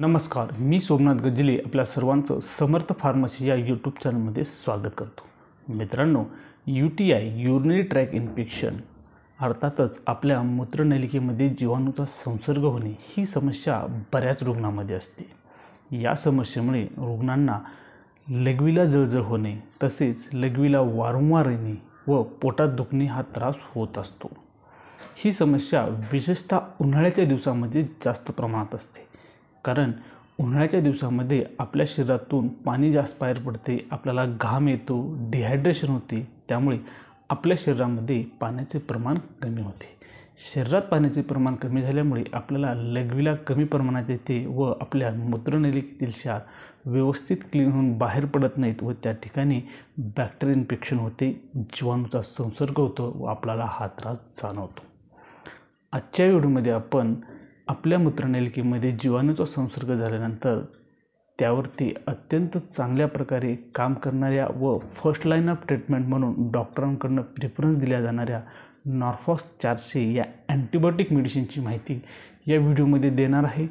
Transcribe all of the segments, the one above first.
नमस्कार मी सोमनाथ गजिले आपल्या सर्वांचं समर्थ फार्मसी या यूट्यूब चॅनलमध्ये स्वागत करतो मित्रांनो U T I urinary tract infection अर्थातच आपल्या मूत्रनलिकेमध्ये जीवाणूचा संसर्ग होणे ही समस्या बऱ्याच रुग्णामध्ये असते या समस्येमुळे रुग्णांना लघवीला जळजळ होणे तसेच लघवीला वारंवार येणे व पोटात दुखणे हा त्रास होत असतो ही समस्या विशेषतः उन्हाळ्याच्या दिवसामध्ये जास्त प्रमाणात असते कारण उन्हाळ्याच्या दिवसामध्ये आपल्या शरीरातून पाणी जास्त बाहेर पडते आपल्याला घाम येतो डिहायड्रेशन होते त्यामुळे आपल्या शरीरामध्ये पाण्याचे प्रमाण कमी होते शरीरात पाण्याचे प्रमाण कमी झाल्यामुळे आपल्याला लघवीला कमी प्रमाणात येते व आपल्या मूत्रनलिकेतील क्षार व्यवस्थित क्लीन होऊन बाहेर पडत नाहीत व त्या ठिकाणी बॅक्टेरिया इन्फेक्शन होते जीवाणूचा संसर्ग होतो व आपल्याला हा त्रास जाणवतो आजच्या व्हिडिओमध्ये आपण आपल्या मूत्रनलिकेमध्ये जीवाणूचा संसर्ग झाल्यानंतर त्यावरती अत्यंत चांगल्या प्रकारे काम करणाऱ्या व फर्स्ट लाईन ऑफ ट्रीटमेंट म्हणून डॉक्टरांकडून प्रिफरन्स दिल्या जाणाऱ्या नॉर्फॉस चारशे या अँटीबायोटिक मेडिसिनची माहिती या व्हिडिओमध्ये देणार आहे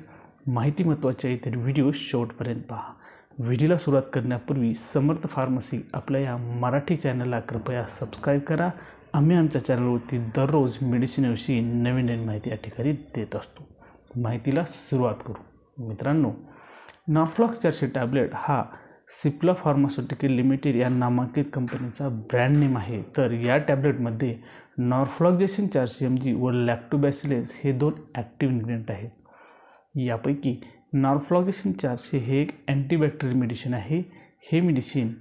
माहिती महत्त्वाची आहे तर व्हिडिओ शेवटपर्यंत पहा व्हिडिओला सुरुवात करण्यापूर्वी समर्थ फार्मसी आपल्या या मराठी चॅनलला कृपया सबस्क्राईब करा आम्ही आमच्या चॅनलवरती दररोज मेडिसिनविषयी नवीन नवीन माहिती या ठिकाणी देत असतो माहितीला सुरुवात करू मित्रांनो नॉफ्लॉक चारशे टॅबलेट हा सिप्ला फार्मास्युटिकल लिमिटेड या नामांकित कंपनीचा ब्रँड नेम आहे तर या टॅबलेटमध्ये नॉर्फ्लॉगेशन चारशे एम जी व लॅक्टोबॅसिलेस हे दोन ॲक्टिव्ह इन्ग्रेडियंट आहेत यापैकी नॉर्फ्लॉगेशन चारशे हे एक अँटीबॅक्टेरियल मेडिसिन आहे हे मेडिसिन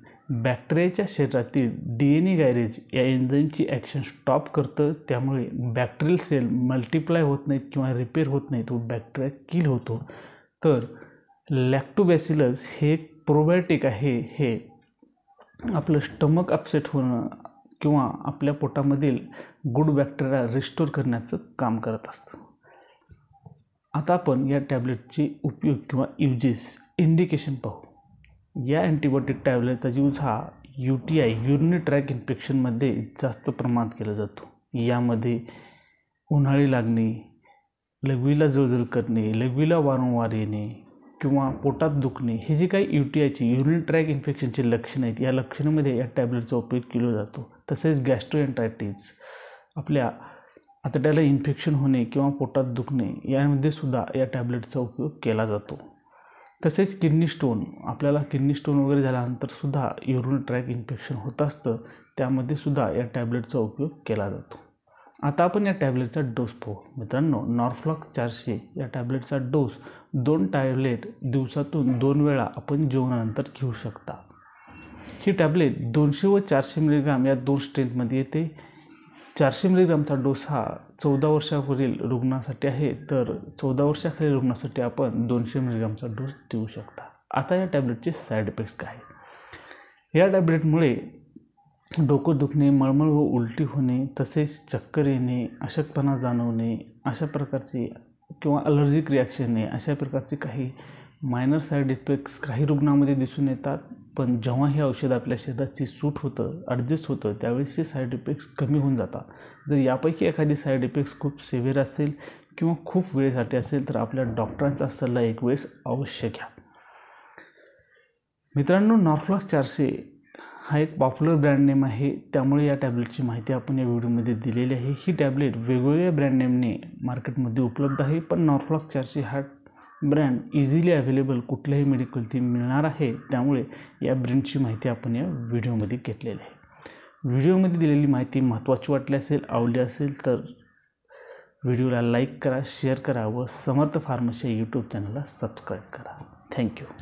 बॅक्टेरियाच्या शरीरातील डी एन ए गायरेज या एन्झाईमची ॲक्शन स्टॉप करतं त्यामुळे बॅक्टेरियल सेल मल्टिप्लाय होत नाहीत किंवा रिपेअर होत नाहीत व बॅक्टेरिया किल होतो तर लॅक्टोबॅसिलस हे एक प्रोबायोटिक आहे हे आपलं स्टमक अपसेट होणं किंवा आपल्या पोटामधील गुड बॅक्टेरिया रिस्टोर करण्याचं काम करत असतं आता आपण या टॅबलेटचे उपयोग किंवा युजेस इंडिकेशन पाहू या अँटीबायोटिक टॅबलेटचा यूज हा U T I urinary tract इन्फेक्शनमध्ये जास्त प्रमाणात केला जातो यामध्ये उन्हाळी लागणे लघवीला जळजळ करणे लघवीला वारंवार येणे किंवा पोटात दुखणे हे जे काही यू टी आयची युरिन ट्रॅक इन्फेक्शनचे लक्षणं आहेत या लक्षणामध्ये या टॅबलेटचा उपयोग केला जातो तसेच गॅस्ट्रोएन्ट्रायटिस आपल्या आतड्याला इन्फेक्शन होणे किंवा पोटात दुखणे यामध्ये सुद्धा या टॅबलेटचा उपयोग केला जातो तसेच किडनी स्टोन आपल्याला किडनी स्टोन वगैरे झाल्यानंतरसुद्धा युरिन ट्रॅक इन्फेक्शन होत असतं त्यामध्ये सुद्धा या टॅबलेटचा उपयोग केला जातो आता आपण या टॅब्लेटचा डोस पोहो मित्रांनो नॉर्फ्लॉक्स चारशे या टॅब्लेटचा डोस दोन टॅबलेट दिवसातून दोन वेळा आपण जेवणानंतर घेऊ शकता ही टॅब्लेट दोनशे व चारशे मिलीग्राम या दोन स्ट्रेंथमध्ये येते चारशे मिलीग्रामचा डोस हा चौदा वर्षावरील रुग्णासाठी आहे तर चौदा वर्षाखालील रुग्णासाठी आपण दोनशे मिलीग्रामचा डोस देऊ शकता आता या टॅबलेटचे साईड इफेक्ट्स काय या टॅबलेटमुळे डोकं दुखणे मळमळ व उलटी होणे तसेच चक्कर येणे अशक्तपणा जाणवणे अशा प्रकारचे किंवा अलर्जिक रिॲक्शन आहे अशा प्रकारचे काही मायनर साईड इफेक्ट्स काही रुग्णामध्ये दिसून येतात पण जेव्हा हे औषध आपल्या शरीराची सूट होतं ॲडजस्ट होतं त्यावेळेस ते साईड इफेक्ट्स कमी होऊन जातात जर यापैकी एखादी साईड इफेक्ट्स खूप सिव्हिअर असेल किंवा खूप वेळेसाठी असेल तर आपल्या डॉक्टरांचा सल्ला एक वेळेस अवश्य घ्या मित्रांनो नॉर्फ्लॉक चारशे हा एक पॉप्युलर ब्रँड नेम आहे त्यामुळे या टॅबलेटची माहिती आपण या व्हिडिओमध्ये दिलेली आहे ही टॅबलेट वेगवेगळ्या ब्रँड नेमने मार्केटमध्ये उपलब्ध आहे पण नॉर्फ्लॉक्स चारशे हा ब्रँड इझिली अवेलेबल कुठल्याही मेडिकल मेडिकलची मिळणार आहे त्यामुळे या ब्रँडची माहिती आपण या व्हिडिओमध्ये घेतलेली आहे व्हिडिओमध्ये दिलेली माहिती महत्त्वाची वाटली असेल आवडली असेल तर व्हिडिओला लाईक करा शेअर करा व समर्थ फार्मसी यूट्यूब चॅनलला सबस्क्राईब करा थँक्यू